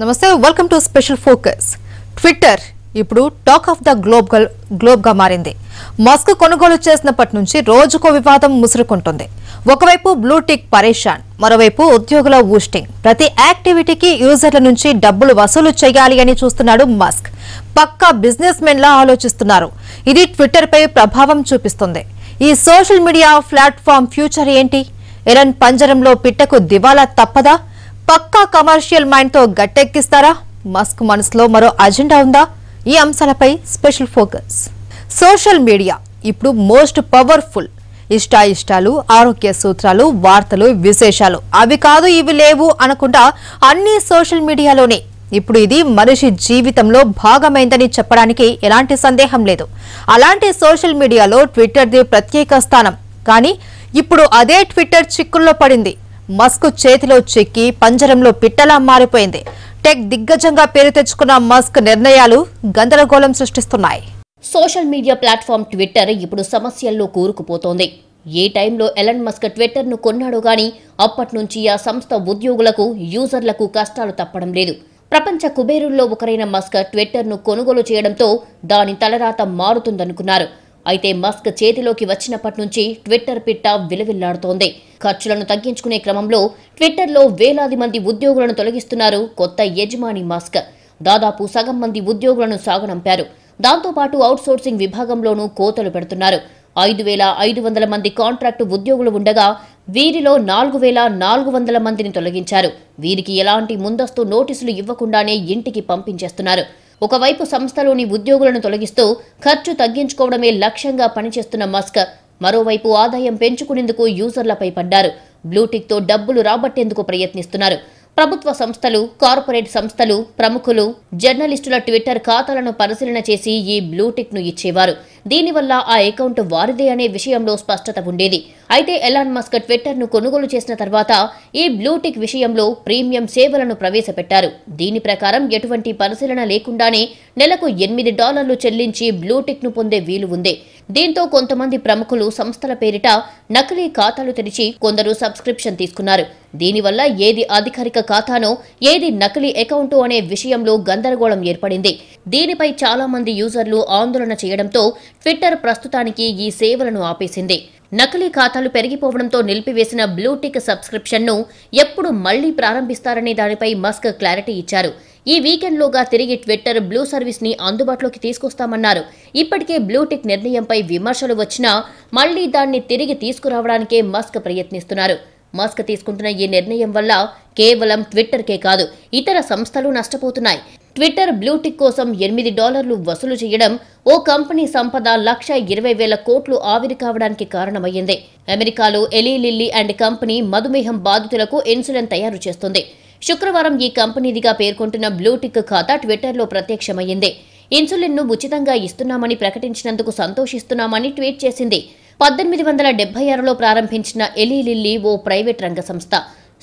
నమస్తే welcome to special focus Twitter ఇప్పుడు talk of the globe గ్లోబ్గా మారింది మస్క్ కొనుగోలు చేసినప్పటి నుంచి రోజుకో వివాదం ముసురుకుంటుంది ఒకవైపు బ్లూటిక్ పరేషాన్ మరోవైపు ఉద్యోగుల ఊస్టింగ్ ప్రతి యాక్టివిటీకి యూజర్ల నుంచి డబ్బులు వసూలు చేయాలి అని చూస్తున్నాడు మస్క్ పక్కా బిజినెస్ మెన్లా ఆలోచిస్తున్నారు ఇది ట్విట్టర్పై ప్రభావం చూపిస్తుంది ఈ సోషల్ మీడియా ప్లాట్ఫామ్ ఫ్యూచర్ ఏంటి ఎరన్ పంజరంలో పిట్టకు దివాలా తప్పదా పక్కా కమర్షియల్ మైండ్తో గట్టెక్కిస్తారా మస్క్ మనసులో మరో అజెండా ఉందా ఈ అంశాలపై స్పెషల్ ఫోకస్ సోషల్ మీడియా ఇప్పుడు మోస్ట్ పవర్ఫుల్ ఇష్టాయిష్టాలు ఆరోగ్య సూత్రాలు వార్తలు విశేషాలు అవి కాదు ఇవి లేవు అనకుండా అన్ని సోషల్ మీడియాలోనే ఇప్పుడు ఇది మనిషి జీవితంలో భాగమైందని చెప్పడానికి ఎలాంటి సందేహం లేదు అలాంటి సోషల్ మీడియాలో ట్విట్టర్ది ప్రత్యేక స్థానం కానీ ఇప్పుడు అదే ట్విట్టర్ చిక్కుల్లో పడింది మస్క్ చేతిలో చిక్కి పంజరంలో పిట్టలా మారిపోయింది టెక్ దిగ్గజంగా పేరు తెచ్చుకున్న మస్క్ నిర్ణయాలు గందరగోళం సృష్టిస్తున్నాయి సోషల్ మీడియా ప్లాట్ఫామ్ ట్విట్టర్ ఇప్పుడు సమస్యల్లో కూరుకుపోతోంది ఏ టైంలో ఎలన్ మస్క్ ట్విట్టర్ను కొన్నాడో గాని అప్పటి నుంచి ఆ సంస్థ ఉద్యోగులకు యూజర్లకు కష్టాలు తప్పడం లేదు ప్రపంచ కుబేరుల్లో ఒకరైన మస్క్ ట్విట్టర్ను కొనుగోలు చేయడంతో దాని తలరాత మారుతుందనుకున్నారు అయితే మస్క్ చేతిలోకి వచ్చినప్పటి నుంచి ట్విట్టర్ పిట్ట విలవిల్లాడుతోంది ఖర్చులను తగ్గించుకునే క్రమంలో ట్విట్టర్లో వేలాది మంది ఉద్యోగులను తొలగిస్తున్నారు కొత్త యజమాని మస్క్ దాదాపు సగం మంది ఉద్యోగులను సాగనంపారు దాంతోపాటు అవుట్సోర్సింగ్ విభాగంలోనూ కోతలు పెడుతున్నారు ఐదు వేల ఐదు వందల మంది కాంట్రాక్టు ఉద్యోగులు ఉండగా వీరిలో నాలుగు వేల నాలుగు వందల మందిని తొలగించారు వీరికి ఎలాంటి ముందస్తు నోటీసులు ఇవ్వకుండానే ఇంటికి పంపించేస్తున్నారు ఒకవైపు సంస్థలోని ఉద్యోగులను తొలగిస్తూ ఖర్చు తగ్గించుకోవడమే లక్ష్యంగా పనిచేస్తున్న మస్క్ మరోవైపు ఆదాయం పెంచుకునేందుకు యూజర్లపై పడ్డారు బ్లూటిక్తో డబ్బులు రాబట్టేందుకు ప్రయత్నిస్తున్నారు ప్రభుత్వ సంస్థలు కార్పొరేట్ సంస్థలు ప్రముఖులు జర్నలిస్టుల ట్విట్టర్ ఖాతాలను పరిశీలన చేసి ఈ బ్లూటిక్ ను ఇచ్చేవారు దీనివల్ల ఆ అకౌంట్ వారిదే అనే విషయంలో స్పష్టత ఉండేది అయితే ఎలాన్ మస్క్ ట్విట్టర్ ను కొనుగోలు చేసిన తర్వాత ఈ బ్లూటిక్ విషయంలో ప్రీమియం సేవలను ప్రవేశపెట్టారు దీని ప్రకారం ఎటువంటి పరిశీలన లేకుండానే నెలకు ఎనిమిది డాలర్లు చెల్లించి బ్లూటిక్ ను పొందే వీలు ఉంది దీంతో కొంతమంది ప్రముఖులు సంస్థల పేరిట నకిలీ ఖాతాలు తెరిచి కొందరు సబ్స్క్రిప్షన్ తీసుకున్నారు దీనివల్ల ఏది అధికారిక ఖాతానో ఏది నకిలీ అకౌంటు అనే విషయంలో గందరగోళం ఏర్పడింది దీనిపై చాలా మంది యూజర్లు ఆందోళన చేయడంతో ట్విట్టర్ ప్రస్తుతానికి ఈ సేవలను ఆపేసింది నకిలీ ఖాతాలు పెరిగిపోవడంతో నిలిపివేసిన బ్లూటిక్ సబ్స్క్రిప్షన్ను ఎప్పుడు మళ్లీ ప్రారంభిస్తారనే దానిపై మస్క్ క్లారిటీ ఇచ్చారు ఈ వీకెండ్లోగా తిరిగి ట్విట్టర్ బ్లూ సర్వీస్ని అందుబాటులోకి తీసుకొస్తామన్నారు ఇప్పటికే బ్లూటిక్ నిర్ణయంపై విమర్శలు వచ్చినా మళ్లీ దాన్ని తిరిగి తీసుకురావడానికే మస్క్ ప్రయత్నిస్తున్నారు మస్క్ తీసుకుంటున్న ఈ నిర్ణయం వల్ల కేవలం ట్విట్టర్కే కాదు ఇతర సంస్థలు నష్టపోతున్నాయి ట్విట్టర్ బ్లూటిక్ కోసం ఎనిమిది డాలర్లు వసూలు చేయడం ఓ కంపెనీ సంపద లక్ష ఇరవై వేల కోట్లు ఆవిరి కావడానికి కారణమయ్యింది అమెరికాలో ఎలీ లిల్లీ అండ్ కంపెనీ మధుమేహం బాధితులకు ఇన్సులిన్ తయారు చేస్తుంది శుక్రవారం ఈ కంపెనీదిగా పేర్కొంటున్న బ్లూటిక్ ఖాతా ట్విట్టర్లో ప్రత్యక్షమైంది ఇన్సులిన్ను ఉచితంగా ఇస్తున్నామని ప్రకటించినందుకు సంతోషిస్తున్నామని ట్వీట్ చేసింది పద్దెనిమిది వందల డెబ్బై ఆరులో ప్రారంభించిన ఎలీలిల్లీ లిల్లీ ఓ ప్రైవేట్ రంగ సంస్థ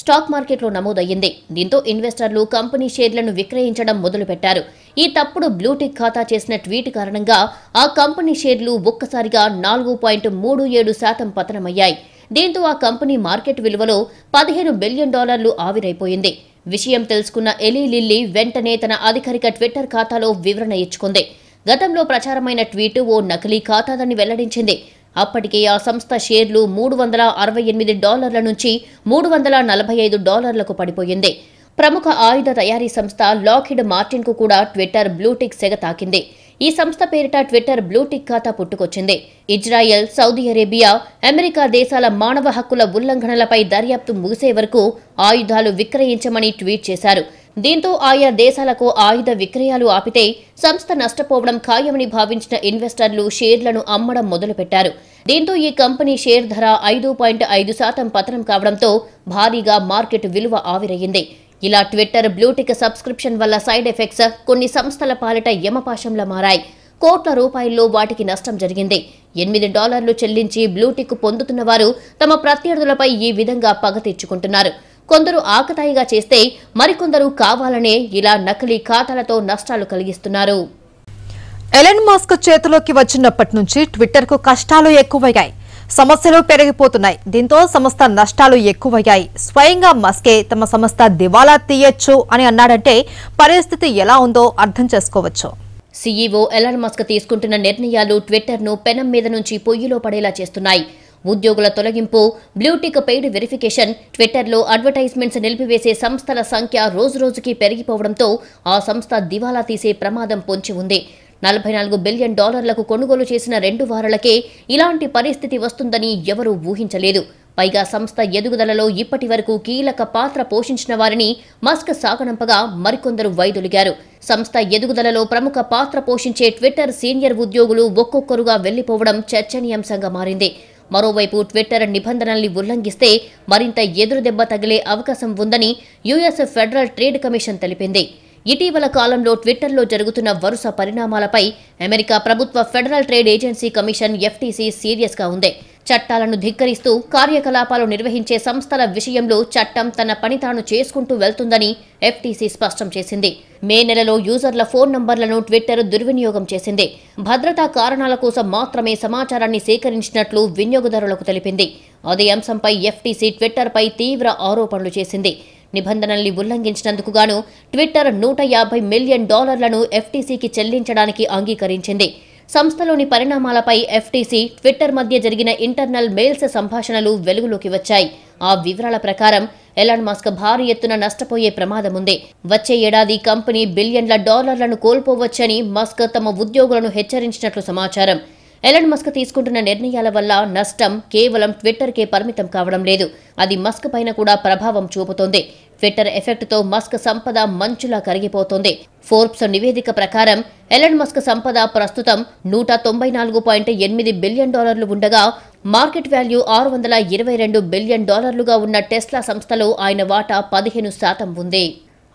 స్టాక్ మార్కెట్లో నమోదయ్యింది దీంతో ఇన్వెస్టర్లు కంపెనీ షేర్లను విక్రయించడం మొదలుపెట్టారు ఈ తప్పుడు బ్లూటిక్ ఖాతా చేసిన ట్వీట్ కారణంగా ఆ కంపెనీ షేర్లు ఒక్కసారిగా నాలుగు పాయింట్ మూడు ఏడు శాతం పతనమయ్యాయి దీంతో ఆ కంపెనీ మార్కెట్ విలువలో పదిహేను బిలియన్ డాలర్లు ఆవిరైపోయింది విషయం తెలుసుకున్న ఎలీ లిల్లీ వెంటనే తన అధికారిక ట్విట్టర్ ఖాతాలో వివరణ ఇచ్చుకుంది గతంలో ప్రచారమైన ట్వీట్ ఓ నకిలీ ఖాతాదని వెల్లడించింది అప్పటికే ఆ సంస్థ షేర్లు మూడు వందల అరవై ఎనిమిది డాలర్ల నుంచి మూడు వందల నలభై ఐదు డాలర్లకు పడిపోయింది ప్రముఖ ఆయుధ తయారీ సంస్థ లాక్హిడ్ మార్టిన్కు కూడా ట్విట్టర్ బ్లూటిక్ సెగ తాకింది ఈ సంస్థ పేరిట ట్విట్టర్ బ్లూటిక్ ఖాతా పుట్టుకొచ్చింది ఇజ్రాయెల్ సౌదీ అరేబియా అమెరికా దేశాల మానవ హక్కుల ఉల్లంఘనలపై దర్యాప్తు ముగిసే వరకు ఆయుధాలు విక్రయించమని ట్వీట్ చేశారు దీంతో ఆయా దేశాలకు ఆయుధ విక్రయాలు ఆపితే సంస్థ నష్టపోవడం ఖాయమని భావించిన ఇన్వెస్టర్లు షేర్లను అమ్మడం మొదలుపెట్టారు దీంతో ఈ కంపెనీ షేర్ ధర ఐదు పాయింట్ ఐదు శాతం పతనం కావడంతో భారీగా మార్కెట్ విలువ ఆవిరయ్యింది ఇలా ట్విట్టర్ బ్లూటిక్ సబ్స్క్రిప్షన్ వల్ల సైడ్ ఎఫెక్ట్స్ కొన్ని సంస్థల పాలిట యమపాశంలా మారాయి కోట్ల రూపాయల్లో వాటికి నష్టం జరిగింది ఎనిమిది డాలర్లు చెల్లించి బ్లూటిక్ పొందుతున్నవారు తమ ప్రత్యర్థులపై ఈ విధంగా పగ తెచ్చుకుంటున్నారు కొందరు ఆకతాయిగా చేస్తే మరికొందరు కావాలనే ఇలా నకిలీ ఖాతాలతో నష్టాలు కలిగిస్తున్నారు ఎలన్ మాస్క్ చేతిలోకి వచ్చినప్పటి నుంచి ట్విట్టర్కు కష్టాలు ఎక్కువయ్యాయి సమస్యలు పెరిగిపోతున్నాయి దీంతో సంస్థ నష్టాలు ఎక్కువయ్యాయి స్వయంగా మస్కే తమ సంస్థ దివాలా తీయొచ్చు అని అన్నాడంటే పరిస్థితి ఎలా ఉందో అర్థం చేసుకోవచ్చు సీఈఓ ఎలాన్ మస్క్ తీసుకుంటున్న నిర్ణయాలు ట్విట్టర్ను పెనం మీద నుంచి పొయ్యిలో పడేలా చేస్తున్నాయి ఉద్యోగుల తొలగింపు బ్లూటిక్ పెయిడ్ వెరిఫికేషన్ ట్విట్టర్లో అడ్వర్టైజ్మెంట్స్ నిలిపివేసే సంస్థల సంఖ్య రోజురోజుకి పెరిగిపోవడంతో ఆ సంస్థ దివాలా తీసే ప్రమాదం పొంచి ఉంది నలభై నాలుగు బిలియన్ డాలర్లకు కొనుగోలు చేసిన రెండు వారాలకే ఇలాంటి పరిస్థితి వస్తుందని ఎవరూ ఊహించలేదు పైగా సంస్థ ఎదుగుదలలో ఇప్పటి వరకు కీలక పాత్ర పోషించిన వారిని మస్క్ సాగనంపగా మరికొందరు వైదొలిగారు సంస్థ ఎదుగుదలలో ప్రముఖ పాత్ర పోషించే ట్విట్టర్ సీనియర్ ఉద్యోగులు ఒక్కొక్కరుగా వెళ్లిపోవడం చర్చనీయాంశంగా మారింది మరోవైపు ట్విట్టర్ నిబంధనల్ని ఉల్లంఘిస్తే మరింత ఎదురుదెబ్బ తగిలే అవకాశం ఉందని యుఎస్ ఫెడరల్ ట్రేడ్ కమిషన్ తెలిపింది ఇటీవల కాలంలో ట్విట్టర్లో జరుగుతున్న వరుస పరిణామాలపై అమెరికా ప్రభుత్వ federal trade agency commission FTC సీరియస్గా ఉంది చట్టాలను ధిక్కరిస్తూ కార్యకలాపాలు నిర్వహించే సంస్థల విషయంలో చట్టం తన పని తాను చేసుకుంటూ వెళ్తుందని ఎఫ్టీసీ స్పష్టం చేసింది మే నెలలో యూజర్ల ఫోన్ నంబర్లను ట్విట్టర్ దుర్వినియోగం చేసింది భద్రతా కారణాల కోసం మాత్రమే సమాచారాన్ని సేకరించినట్లు వినియోగదారులకు తెలిపింది అదే అంశంపై ఎఫ్టీసీ ట్విట్టర్పై తీవ్ర ఆరోపణలు చేసింది నిబంధనల్ని ఉల్లంఘించినందుకు గాను ట్విట్టర్ నూట యాభై మిలియన్ డాలర్లను ఎఫ్టీసీకి చెల్లించడానికి అంగీకరించింది సంస్థలోని పరిణామాలపై ఎఫ్టీసీ ట్విట్టర్ మధ్య జరిగిన ఇంటర్నల్ మెయిల్స్ సంభాషణలు వెలుగులోకి వచ్చాయి ఆ వివరాల ప్రకారం ఎలాన్ మాస్క్ భారీ ఎత్తున నష్టపోయే ప్రమాదముంది వచ్చే ఏడాది కంపెనీ బిలియన్ల డాలర్లను కోల్పోవచ్చని మస్క్ తమ ఉద్యోగులను హెచ్చరించినట్లు సమాచారం ఎలన్ మస్క్ తీసుకుంటున్న నిర్ణయాల వల్ల నష్టం కేవలం ట్విట్టర్కే పరిమితం కావడం లేదు అది మస్క్ పైన కూడా ప్రభావం చూపుతోంది ట్విట్టర్ ఎఫెక్ట్తో మస్క్ సంపద మంచులా కరిగిపోతోంది ఫోర్బ్స్ నివేదిక ప్రకారం ఎలన్ మస్క్ సంపద ప్రస్తుతం నూట తొంభై నాలుగు పాయింట్ ఎనిమిది బిలియన్ డాలర్లు ఉండగా మార్కెట్ వాల్యూ ఆరు వందల ఇరవై రెండు బిలియన్ డాలర్లుగా ఉన్న టెస్లా సంస్థలో ఆయన వాటా పదిహేను శాతం ఉంది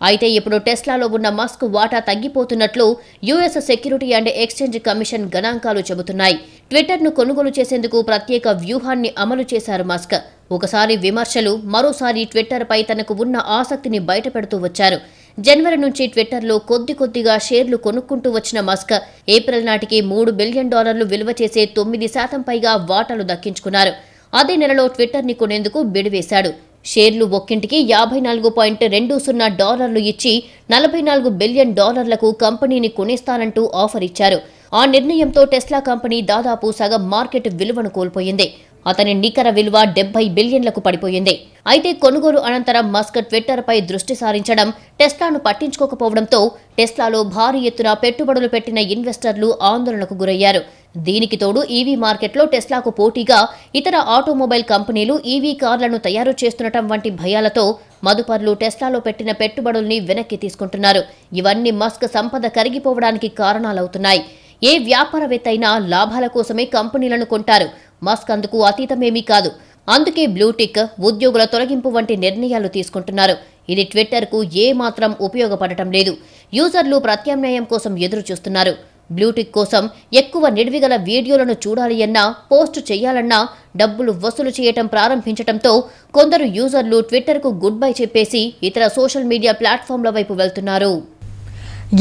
అయితే ఇప్పుడు టెస్లాలో ఉన్న మస్క్ వాటా తగ్గిపోతున్నట్లు US security and exchange commission గణాంకాలు చెబుతున్నాయి ట్విట్టర్ను కొనుగోలు చేసేందుకు ప్రత్యేక వ్యూహాన్ని అమలు చేశారు మస్క్ ఒకసారి విమర్శలు మరోసారి ట్విట్టర్పై తనకు ఉన్న ఆసక్తిని బయటపెడుతూ వచ్చారు జనవరి నుంచి ట్విట్టర్లో కొద్ది కొద్దిగా షేర్లు కొనుక్కుంటూ వచ్చిన మస్క్ ఏప్రిల్ నాటికి మూడు బిలియన్ డాలర్లు విలువ చేసే తొమ్మిది శాతం పైగా వాటాలు దక్కించుకున్నారు అదే నెలలో ట్విట్టర్ని కొనేందుకు బిడివేశాడు షేర్లు ఒక్కింటికి యాభై నాలుగు పాయింట్ రెండు సున్నా డాలర్లు ఇచ్చి నలభై నాలుగు బిలియన్ డాలర్లకు కంపెనీని కొనేస్తానంటూ ఆఫర్ ఇచ్చారు ఆ నిర్ణయంతో టెస్లా కంపెనీ దాదాపు సగం మార్కెట్ విలువను కోల్పోయింది అతని నికర విలువ డెబ్బై బిలియన్లకు పడిపోయింది అయితే కొనుగోలు అనంతరం మస్క్ ట్విట్టర్పై దృష్టి సారించడం టెస్లాను పట్టించుకోకపోవడంతో టెస్లాలో భారీ ఎత్తున పెట్టుబడులు పెట్టిన ఇన్వెస్టర్లు ఆందోళనకు గురయ్యారు దీనికి తోడు ఈవీ మార్కెట్లో టెస్లాకు పోటీగా ఇతర ఆటోమొబైల్ కంపెనీలు ఈవీ కార్లను తయారు చేస్తుండటం వంటి భయాలతో మదుపర్లు టెస్లాలో పెట్టిన పెట్టుబడుల్ని వెనక్కి తీసుకుంటున్నారు ఇవన్నీ మస్క్ సంపద కరిగిపోవడానికి కారణాలవుతున్నాయి ఏ వ్యాపారవేత్త అయినా లాభాల కోసమే కంపెనీలను కొంటారు మస్క్ అందుకు అతీతమేమీ కాదు అందుకే బ్లూటిక్ ఉద్యోగుల తొలగింపు వంటి నిర్ణయాలు తీసుకుంటున్నారు ఇది ట్విట్టర్కు ఏమాత్రం ఉపయోగపడటం లేదు యూజర్లు ప్రత్యామ్నాయం కోసం ఎదురు చూస్తున్నారు బ్లూటిక్ కోసం ఎక్కువ నిడివిగల వీడియోలను చూడాలి అన్నా పోస్టు చేయాలన్నా డబ్బులు వసూలు చేయటం ప్రారంభించడంతో కొందరు యూజర్లు ట్విట్టర్కు గుడ్ బై చెప్పేసి ఇతర సోషల్ మీడియా ప్లాట్ఫామ్ల వైపు వెళ్తున్నారు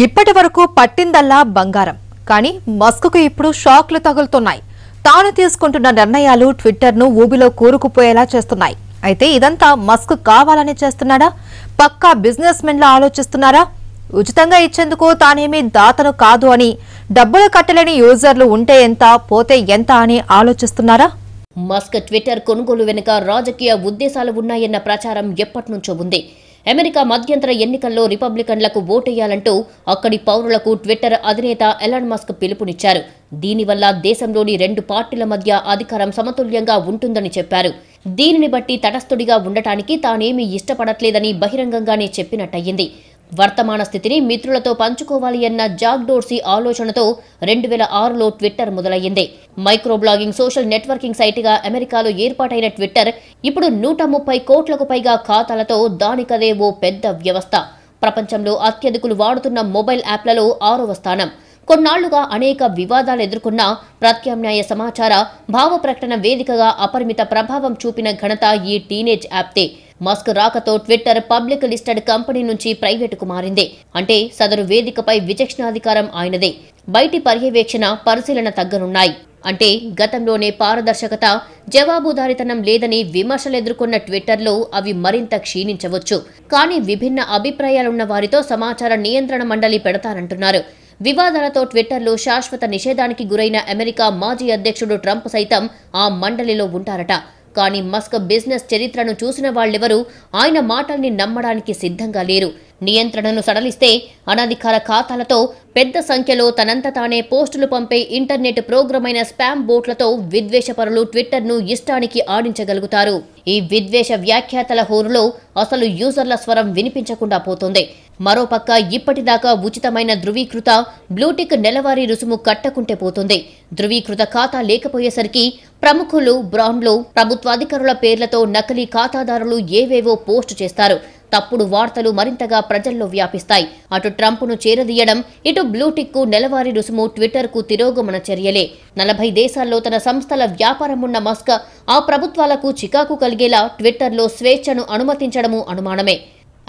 ఇప్పటి వరకు పట్టిందల్లా బంగారం కానీ మస్కు ఇప్పుడు షాక్లు తగులుతున్నాయి తాను తీసుకుంటున్న నిర్ణయాలు ట్విట్టర్ను ఊబిలో కూరుకుపోయేలా చేస్తున్నాయి అయితే ఇదంతా మస్క్ కావాలని చేస్తున్నాడా పక్కా బిజినెస్ మెన్లా ఆలోచిస్తున్నారా ఉచితంగా ఇచ్చేందుకు తానేమీ దాతను కాదు అని డబ్బులు కట్టలేని యూజర్లు ఉంటే ఎంత పోతే ఎంత అని ఆలోచిస్తున్నారా మస్క్ ట్విట్టర్ కొనుగోలు వెనుక రాజకీయ ఉద్దేశాలు ఉన్నాయన్న ప్రచారం ఎప్పటినుంచో ఉంది అమెరికా మధ్యంతర ఎన్నికల్లో రిపబ్లికన్లకు ఓటేయాలంటూ అక్కడి పౌరులకు ట్విట్టర్ అధినేత ఎలాన్ మస్క్ పిలుపునిచ్చారు దీనివల్ల దేశంలోని రెండు పార్టీల మధ్య అధికారం సమతుల్యంగా ఉంటుందని చెప్పారు దీనిని బట్టి తటస్థుడిగా ఉండటానికి తానేమీ ఇష్టపడట్లేదని బహిరంగంగానే చెప్పినట్టయింది వర్తమాన స్థితిని మిత్రులతో పంచుకోవాలి అన్న జాక్ డోర్సీ ఆలోచనతో రెండు వేల ఆరులో ట్విట్టర్ మొదలయ్యింది మైక్రో బ్లాగింగ్ సోషల్ నెట్వర్కింగ్ సైట్గా అమెరికాలో ఏర్పాటైన ట్విట్టర్ ఇప్పుడు నూట ముప్పై కోట్లకు పైగా ఖాతాలతో దానికదే ఓ పెద్ద వ్యవస్థ ప్రపంచంలో అత్యధికులు వాడుతున్న మొబైల్ యాప్లలో ఆరవ స్థానం కొన్నాళ్లుగా అనేక వివాదాలు ఎదుర్కొన్న ప్రత్యామ్నాయ సమాచార భావ ప్రకటన వేదికగా అపరిమిత ప్రభావం చూపిన ఘనత ఈ టీనేజ్ యాప్తే మస్క్ రాకతో ట్విట్టర్ పబ్లిక్ లిస్టెడ్ కంపెనీ నుంచి ప్రైవేటుకు మారిందే అంటే సదరు వేదికపై విచక్షణాధికారం ఆయనదే బయటి పర్యవేక్షణ పరిశీలన తగ్గనున్నాయి అంటే గతంలోనే పారదర్శకత జవాబుదారితనం లేదని విమర్శలు ఎదుర్కొన్న ట్విట్టర్లో అవి మరింత క్షీణించవచ్చు కానీ విభిన్న అభిప్రాయాలున్న వారితో సమాచార నియంత్రణ మండలి పెడతారంటున్నారు వివాదాలతో ట్విట్టర్లో శాశ్వత నిషేధానికి గురైన అమెరికా మాజీ అధ్యక్షుడు ట్రంప్ సైతం ఆ మండలిలో ఉంటారట కానీ మస్క్ బిజినెస్ చరిత్రను చూసిన వాళ్ళెవరూ ఆయన మాటల్ని నమ్మడానికి సిద్ధంగా లేరు నియంత్రణను సడలిస్తే అనధికార ఖాతాలతో పెద్ద సంఖ్యలో తనంత తానే పోస్టులు పంపే ఇంటర్నెట్ ప్రోగ్రామ్ అయిన స్పామ్ బోట్లతో విద్వేషపరులు ట్విట్టర్ను ఇష్టానికి ఆడించగలుగుతారు ఈ విద్వేష వ్యాఖ్యాతల హోరులో అసలు యూజర్ల స్వరం వినిపించకుండా పోతుంది మరోపక్క ఇప్పటిదాకా ఉచితమైన ధృవీకృత బ్లూటిక్ నెలవారీ రుసుము కట్టకుంటే పోతుంది ధృవీకృత ఖాతా లేకపోయేసరికి ప్రముఖులు బ్రాండ్లు ప్రభుత్వాధికారుల పేర్లతో నకిలీ ఖాతాదారులు ఏవేవో పోస్టు చేస్తారు తప్పుడు వార్తలు మరింతగా ప్రజల్లో వ్యాపిస్తాయి అటు ట్రంప్ను చేరదీయడం ఇటు బ్లూటిక్కు నెలవారీ రుసుము ట్విట్టర్కు తిరోగమన చర్యలే నలభై దేశాల్లో తన సంస్థల వ్యాపారం ఉన్న మస్క్ ఆ ప్రభుత్వాలకు చికాకు కలిగేలా ట్విట్టర్లో స్వేచ్ఛను అనుమతించడము అనుమానమే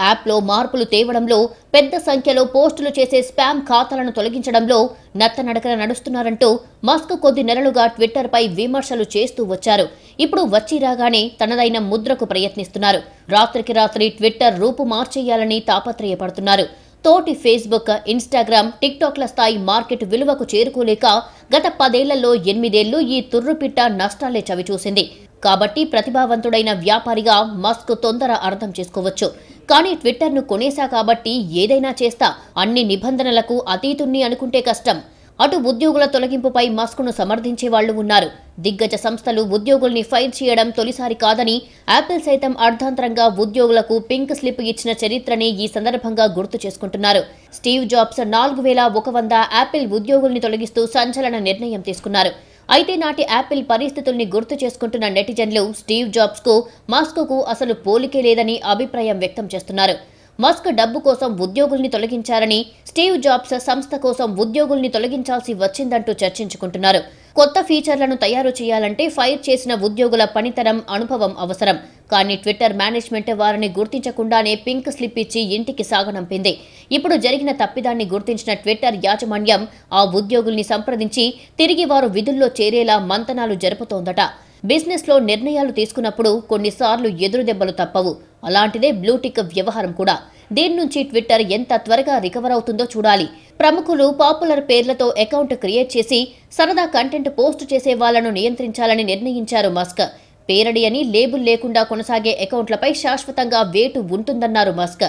యాప్లో మార్పులు తేవడంలో పెద్ద సంఖ్యలో పోస్టులు చేసే స్పామ్ ఖాతాలను తొలగించడంలో నత్తనడకన నడుస్తున్నారంటూ మస్క్ కొద్ది నెలలుగా ట్విట్టర్పై విమర్శలు చేస్తూ వచ్చారు ఇప్పుడు వచ్చి రాగానే తనదైన ముద్రకు ప్రయత్నిస్తున్నారు రాత్రికి రాత్రి ట్విట్టర్ రూపు మార్చేయాలని తాపత్రయపడుతున్నారు తోటి ఫేస్బుక్ ఇన్స్టాగ్రామ్ టిక్టాక్ల స్థాయి మార్కెట్ విలువకు చేరుకోలేక గత పదేళ్లలో ఎనిమిదేళ్లు ఈ తుర్రుపిట్ట నష్టాలే చవిచూసింది కాబట్టి ప్రతిభావంతుడైన వ్యాపారిగా మస్క్ తొందర అర్థం చేసుకోవచ్చు కానీ ట్విట్టర్ను కొనేశా కాబట్టి ఏదైనా చేస్తా అన్ని నిబంధనలకు అతీతుణ్ణి అనుకుంటే కష్టం అటు ఉద్యోగుల తొలగింపుపై మస్క్ను సమర్థించే వాళ్లు ఉన్నారు దిగ్గజ సంస్థలు ఉద్యోగుల్ని ఫైర్ చేయడం తొలిసారి కాదని యాపిల్ సైతం అర్ధాంతరంగా ఉద్యోగులకు పింక్ స్లిప్ ఇచ్చిన చరిత్రని ఈ సందర్భంగా గుర్తు చేసుకుంటున్నారు స్టీవ్ జాబ్స్ నాలుగు వేల ఒక వంద యాపిల్ ఉద్యోగుల్ని తొలగిస్తూ సంచలన నిర్ణయం తీసుకున్నారు అయితే నాటి యాపిల్ పరిస్థితుల్ని గుర్తు చేసుకుంటున్న నెటిజన్లు స్టీవ్ జాబ్స్కు కు అసలు పోలికే లేదని అభిప్రాయం వ్యక్తం చేస్తున్నారు మస్క్ డబ్బు కోసం ఉద్యోగుల్ని తొలగించారని స్టీవ్ జాబ్స్ సంస్థ కోసం ఉద్యోగుల్ని తొలగించాల్సి వచ్చిందంటూ చర్చించుకుంటున్నారు కొత్త ఫీచర్లను తయారు చేయాలంటే ఫైర్ చేసిన ఉద్యోగుల పనితనం అనుభవం అవసరం కానీ ట్విట్టర్ మేనేజ్మెంట్ వారిని గుర్తించకుండానే పింక్ స్లిప్ ఇచ్చి ఇంటికి సాగనంపింది ఇప్పుడు జరిగిన తప్పిదాన్ని గుర్తించిన ట్విట్టర్ యాజమాన్యం ఆ ఉద్యోగుల్ని సంప్రదించి తిరిగి వారు విధుల్లో చేరేలా మంతనాలు జరుపుతోందట బిజినెస్లో నిర్ణయాలు తీసుకున్నప్పుడు కొన్నిసార్లు ఎదురుదెబ్బలు తప్పవు అలాంటిదే బ్లూటిక్ వ్యవహారం కూడా దీని నుంచి ట్విట్టర్ ఎంత త్వరగా రికవర్ అవుతుందో చూడాలి ప్రముఖులు పాపులర్ పేర్లతో అకౌంట్ క్రియేట్ చేసి సరదా కంటెంట్ పోస్ట్ చేసే వాళ్లను నియంత్రించాలని నిర్ణయించారు మస్క్ పేరడి అని లేబుల్ లేకుండా కొనసాగే అకౌంట్లపై శాశ్వతంగా వేటు ఉంటుందన్నారు మస్క్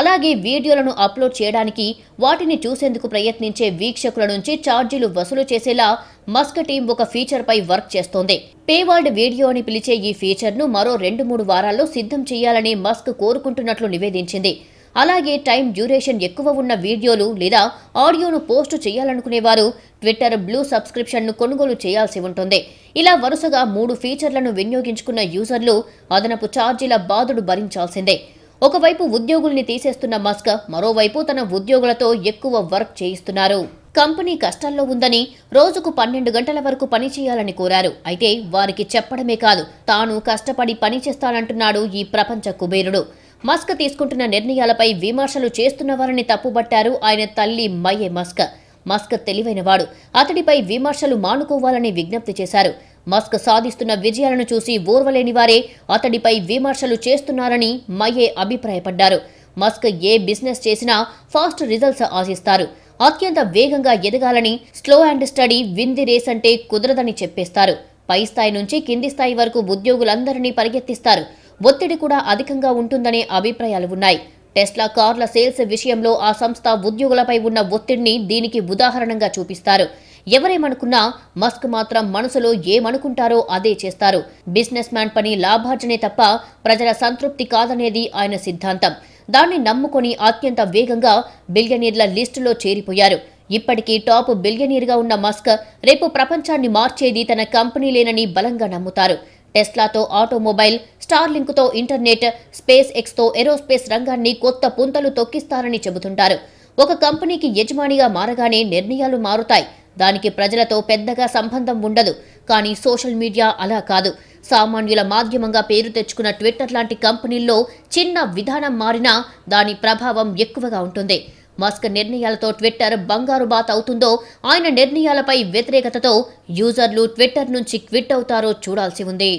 అలాగే వీడియోలను అప్లోడ్ చేయడానికి వాటిని చూసేందుకు ప్రయత్నించే వీక్షకుల నుంచి ఛార్జీలు వసూలు చేసేలా మస్క్ టీం ఒక ఫీచర్పై వర్క్ చేస్తోంది పేవాల్డ్ వీడియో అని పిలిచే ఈ ఫీచర్ను మరో రెండు మూడు వారాల్లో సిద్ధం చేయాలని మస్క్ కోరుకుంటున్నట్లు నివేదించింది అలాగే టైం డ్యూరేషన్ ఎక్కువ ఉన్న వీడియోలు లేదా ఆడియోను పోస్ట్ చేయాలనుకునేవారు ట్విట్టర్ బ్లూ సబ్స్క్రిప్షన్ను కొనుగోలు చేయాల్సి ఉంటుంది ఇలా వరుసగా మూడు ఫీచర్లను వినియోగించుకున్న యూజర్లు అదనపు ఛార్జీల బాధుడు భరించాల్సిందే ఒకవైపు ఉద్యోగుల్ని తీసేస్తున్న మస్క్ మరోవైపు తన ఉద్యోగులతో ఎక్కువ వర్క్ చేయిస్తున్నారు కంపెనీ కష్టాల్లో ఉందని రోజుకు పన్నెండు గంటల వరకు పనిచేయాలని కోరారు అయితే వారికి చెప్పడమే కాదు తాను కష్టపడి పనిచేస్తానంటున్నాడు ఈ ప్రపంచ కుబేరుడు మస్క్ తీసుకుంటున్న నిర్ణయాలపై విమర్శలు చేస్తున్న వారిని తప్పుబట్టారు ఆయన తల్లి మయే మస్క్ మస్క్ తెలివైనవాడు అతడిపై విమర్శలు మానుకోవాలని విజ్ఞప్తి చేశారు మస్క్ సాధిస్తున్న విజయాలను చూసి ఓర్వలేని వారే అతడిపై విమర్శలు చేస్తున్నారని మయే అభిప్రాయపడ్డారు మస్క్ ఏ బిజినెస్ చేసినా ఫాస్ట్ రిజల్ట్స్ ఆశిస్తారు అత్యంత వేగంగా ఎదగాలని slow and steady wins the race అంటే కుదరదని చెప్పేస్తారు పై స్థాయి నుంచి కింది స్థాయి వరకు ఉద్యోగులందరినీ పరిగెత్తిస్తారు ఒత్తిడి కూడా అధికంగా ఉంటుందనే అభిప్రాయాలు ఉన్నాయి టెస్లా కార్ల సేల్స్ విషయంలో ఆ సంస్థ ఉద్యోగులపై ఉన్న ఒత్తిడిని దీనికి ఉదాహరణగా చూపిస్తారు ఎవరేమనుకున్నా మస్క్ మాత్రం మనసులో ఏమనుకుంటారో అదే చేస్తారు బిజినెస్ మ్యాన్ పని లాభార్జనే తప్ప ప్రజల సంతృప్తి కాదనేది ఆయన సిద్ధాంతం దాన్ని నమ్ముకొని అత్యంత వేగంగా బిలియనీర్ల లిస్టులో చేరిపోయారు ఇప్పటికీ టాప్ బిలియనీర్గా ఉన్న మస్క్ రేపు ప్రపంచాన్ని మార్చేది తన కంపెనీలేనని బలంగా నమ్ముతారు టెస్లాతో ఆటోమొబైల్ స్టార్లింక్తో ఇంటర్నెట్ స్పేస్ ఎక్స్తో ఏరోస్పేస్ రంగాన్ని కొత్త పుంతలు తొక్కిస్తారని చెబుతుంటారు ఒక కంపెనీకి యజమానిగా మారగానే నిర్ణయాలు మారుతాయి దానికి ప్రజలతో పెద్దగా సంబంధం ఉండదు కానీ సోషల్ మీడియా అలా కాదు సామాన్యుల మాధ్యమంగా పేరు తెచ్చుకున్న ట్విట్టర్ లాంటి కంపెనీల్లో చిన్న విధానం మారినా దాని ప్రభావం ఎక్కువగా ఉంటుంది మస్క్ నిర్ణయాలతో ట్విట్టర్ బంగారు బాత్ అవుతుందో ఆయన నిర్ణయాలపై వ్యతిరేకతతో యూజర్లు ట్విట్టర్ నుంచి క్విట్ అవుతారో చూడాల్సి ఉంది